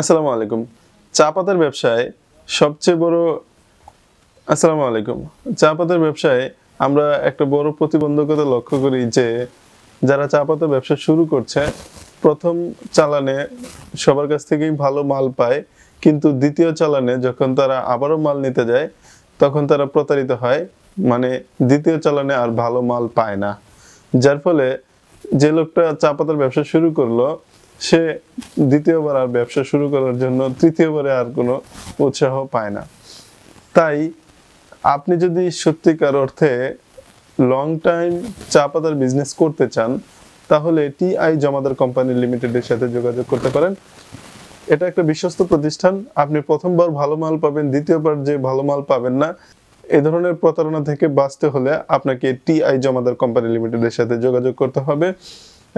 আসসালামু আলাইকুম চা পাতার ব্যবসায় সবচেয়ে বড় আসসালামু আলাইকুম চা পাতার ব্যবসায় আমরা একটা বড় প্রতিবন্ধকতা লক্ষ্য করি যে যারা চা পাতার ব্যবসা শুরু করছে প্রথম চালানে সবার কাছ থেকেই ভালো মাল পায় কিন্তু দ্বিতীয় চালানে যখন তারা আবারও মাল নিতে যায় তখন তারা প্রতারিত হয় মানে দ্বিতীয় চালানে আর ভালো মাল পায় না যার ফলে যে লোকটা চা পাতার ব্যবসা শুরু করলো সে দ্বিতীয়বার আর ব্যবসা শুরু করার জন্য তৃতীয়বারে আর কোনো উৎসাহ পায় না তাই আপনি যদি সত্যিকার অর্থে লং টাইম চা পাতার বিজনেস করতে চান তাহলে টিআই জমাদার কোম্পানি লিমিটেডের সাথে যোগাযোগ করতে পারেন এটা একটা বিশ্বস্ত প্রতিষ্ঠান আপনি প্রথমবার ভালো মাল পাবেন দ্বিতীয়বার যে ভালো মাল পাবেন না এ ধরনের প্রতারণা থেকে বাঁচতে হলে আপনাকে টিআই জমাদার কোম্পানি লিমিটেডের সাথে যোগাযোগ করতে হবে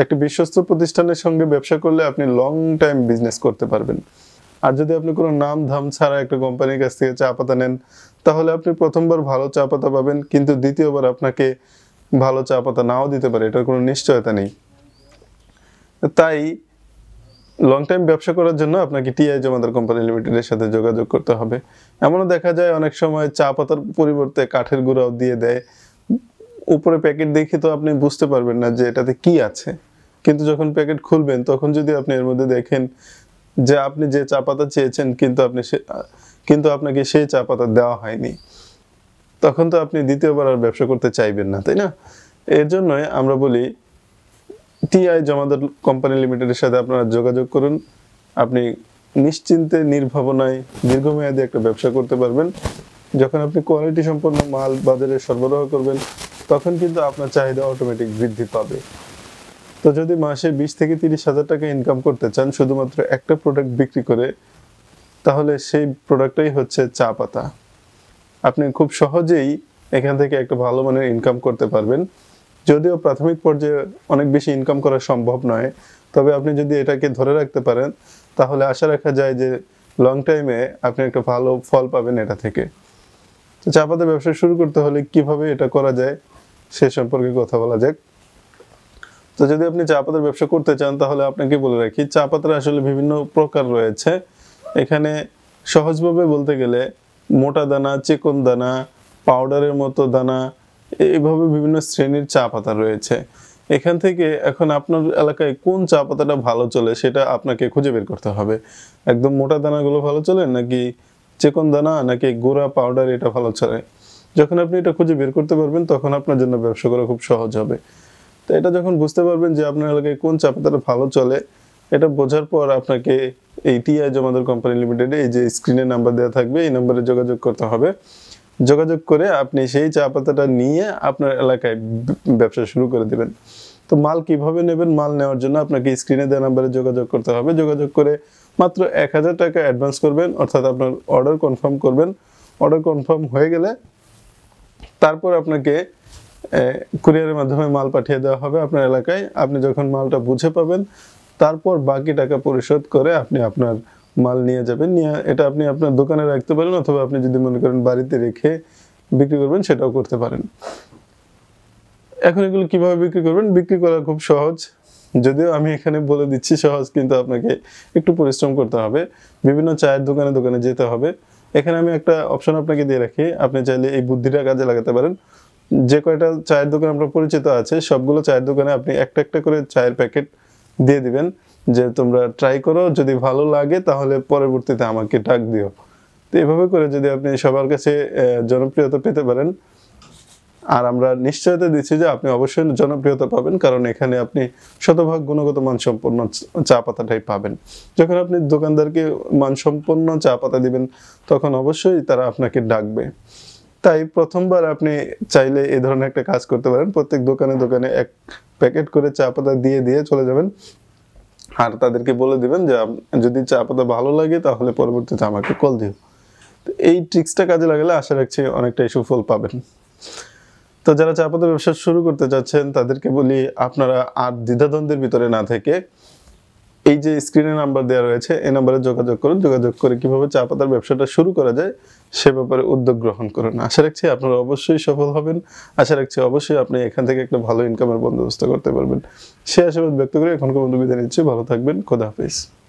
একটি বিশ্বস্ত প্রতিষ্ঠানের সঙ্গে ব্যবসা করলে আপনি লং টাইম বিজনেস করতে পারবেন আর যদি আপনি কোনো নাম ধাম ছাড়া একটা কোম্পানির কাছ থেকে চা পাতা নেন তাহলে আপনি প্রথমবার ভালো চা পাতা পাবেন কিন্তু দ্বিতীয়বার আপনাকে ভালো চা পাতা নাও দিতে পারে এটার কোনো নিশ্চয়তা নেই তাই লং টাইম ব্যবসা করার জন্য আপনাকে টিআই জমাদার কোম্পানি লিমিটেডের সাথে যোগাযোগ করতে হবে এমনও দেখা যায় অনেক সময় চা পাতার পরিবর্তে কাঠের গুঁড়াও দিয়ে দেয় উপরে প্যাকেট দেখে তো আপনি বুঝতে পারবেন না যে এটাতে কি আছে কিন্তু যখন প্যাকেট খুলবেন তখন যদি আপনি এর মধ্যে দেখেন যে আপনি যে চা পাতা চেয়েছেন কিন্তু আপনি কিন্তু আপনাকে সেই চা পাতা দেওয়া হয়নি তখন তো আপনি দ্বিতীয়বার আর ব্যবসা করতে চাইবেন না তাই না এর জন্যই আমরা বলি টিআই জমাদার কোম্পানি লিমিটেডের সাথে আপনারা যোগাযোগ করুন আপনি নিশ্চিন্তে নির্ভাবনায় দীর্ঘমেয়াদী একটা ব্যবসা করতে পারবেন যখন আপনি কোয়ালিটি সম্পন্ন মাল বাজারে সরবরাহ করবেন তখন কিন্তু আপনার চাহিদা অটোমেটিক বৃদ্ধি পাবে তো যদি মাসে বিশ থেকে তিরিশ হাজার টাকা ইনকাম করতে চান শুধুমাত্র একটা প্রোডাক্ট বিক্রি করে তাহলে সেই প্রোডাক্টটাই হচ্ছে চা পাতা আপনি খুব সহজেই এখান থেকে একটা ভালো মানের ইনকাম করতে পারবেন যদিও প্রাথমিক পর্যায়ে অনেক বেশি ইনকাম করা সম্ভব নয় তবে আপনি যদি এটাকে ধরে রাখতে পারেন তাহলে আশা রাখা যায় যে লং টাইমে আপনি একটা ভালো ফল পাবেন এটা থেকে তো চা পাতা ব্যবসা শুরু করতে হলে কিভাবে এটা করা যায় সে সম্পর্কে কথা বলা যাক তো যদি আপনি চা পাতার ব্যবসা করতে চান তাহলে আপনাকে বলে রাখি চা পাতার আসলে বিভিন্ন প্রকার রয়েছে এখানে সহজভাবে বলতে গেলে মোটা দানা চিকন দানা পাউডারের মতো দানা এইভাবে বিভিন্ন শ্রেণীর চা পাতা রয়েছে এখান থেকে এখন আপনার এলাকায় কোন চা পাতাটা ভালো চলে সেটা আপনাকে খুঁজে বের করতে হবে একদম মোটা দানাগুলো ভালো চলে নাকি চিকন দানা নাকি গোড়া পাউডার এটা ভালো চলে যখন আপনি এটা খুঁজে বের করতে পারবেন তখন আপনার জন্য ব্যবসা করা খুব সহজ হবে তো এটা যখন বুঝতে পারবেন যে আপনার এলাকায় কোন চা পাতাটা ভালো চলে এটা বোঝার পর আপনাকে এই টিআই জমাদার কোম্পানি লিমিটেডে এই যে স্ক্রিনে নাম্বার দেওয়া থাকবে এই নাম্বারে যোগাযোগ করতে হবে যোগাযোগ করে আপনি সেই চা পাতাটা নিয়ে আপনার এলাকায় ব্যবসা শুরু করে দেবেন তো মাল কিভাবে নেবেন মাল নেওয়ার জন্য আপনাকে স্ক্রিনে দেওয়া নাম্বারে যোগাযোগ করতে হবে যোগাযোগ করে মাত্র এক হাজার টাকা অ্যাডভান্স করবেন অর্থাৎ আপনার অর্ডার কনফার্ম করবেন অর্ডার কনফার্ম হয়ে গেলে তারপর আপনাকে কুরিয়ারের মাধ্যমে মাল পাঠিয়ে দেওয়া হবে আপনার এলাকায় আপনি যখন মালটা বুঝে পাবেন তারপর বাকি টাকা পরিশোধ করে আপনি আপনার মাল নিয়ে যাবেন নিয়ে এটা আপনি আপনার দোকানে রাখতে পারেন অথবা আপনি যদি মনে করেন বাড়িতে রেখে বিক্রি করবেন সেটাও করতে পারেন এখন এগুলো কিভাবে বিক্রি করবেন বিক্রি করা খুব সহজ যদিও আমি এখানে বলে দিচ্ছি সহজ কিন্তু আপনাকে একটু পরিশ্রম করতে হবে বিভিন্ন চায়ের দোকানে দোকানে যেতে হবে এখানে আমি একটা অপশন আপনাকে দিয়ে রাখি আপনি চাইলে এই বুদ্ধিটা কাজে লাগাতে পারেন যে কয়টা চায়ের দোকান আপনার পরিচিত আছে সবগুলো চায়ের দোকানে আপনি একটা একটা করে চায়ের প্যাকেট দিয়ে দিবেন যে তোমরা ট্রাই করো যদি ভালো লাগে তাহলে পরবর্তীতে আমাকে ডাক দিও তো এভাবে করে যদি আপনি সবার কাছে জনপ্রিয়তা পেতে পারেন আর আমরা নিশ্চয়তা দিচ্ছি যে আপনি অবশ্যই জনপ্রিয়তা পাবেন কারণ এখানে আপনি শতভাগ গুণগত মানসম্পন্ন চা পাতাটাই পাবেন যখন আপনি দোকানদারকে মানসম্পন্ন চা পাতা দিবেন তখন অবশ্যই তারা আপনাকে ডাকবে তাই প্রথমবার আপনি চাইলে এই ধরনের একটা কাজ করতে পারেন প্রত্যেক দোকানে দোকানে এক প্যাকেট করে চা পাতা দিয়ে দিয়ে চলে যাবেন আর তাদেরকে বলে দিবেন যে যদি চা পাতা ভালো লাগে তাহলে পরবর্তীতে আমাকে কল দিও এই ট্রিক্সটা কাজে লাগালে আশা রাখছি অনেকটাই সুফল পাবেন তো যারা চাপাতা ব্যবসা শুরু করতে চাচ্ছেন তাদেরকে বলি আপনারা আর দ্বিধাদ্বন্দ্বের ভিতরে না থেকে এই যে স্ক্রিনে নাম্বার দেওয়া রয়েছে এই নাম্বারে যোগাযোগ করুন যোগাযোগ করে কিভাবে চা পাতার ব্যবসাটা শুরু করা যায় সে ব্যাপারে উদ্যোগ গ্রহণ করুন আশা রাখছি আপনারা অবশ্যই সফল হবেন আশা রাখছি অবশ্যই আপনি এখান থেকে একটা ভালো ইনকামের বন্দোবস্ত করতে পারবেন সে আশীর্বাদ ব্যক্ত করে এখন কোনো বিদায় নিচ্ছি ভালো থাকবেন খোদা হাফিজ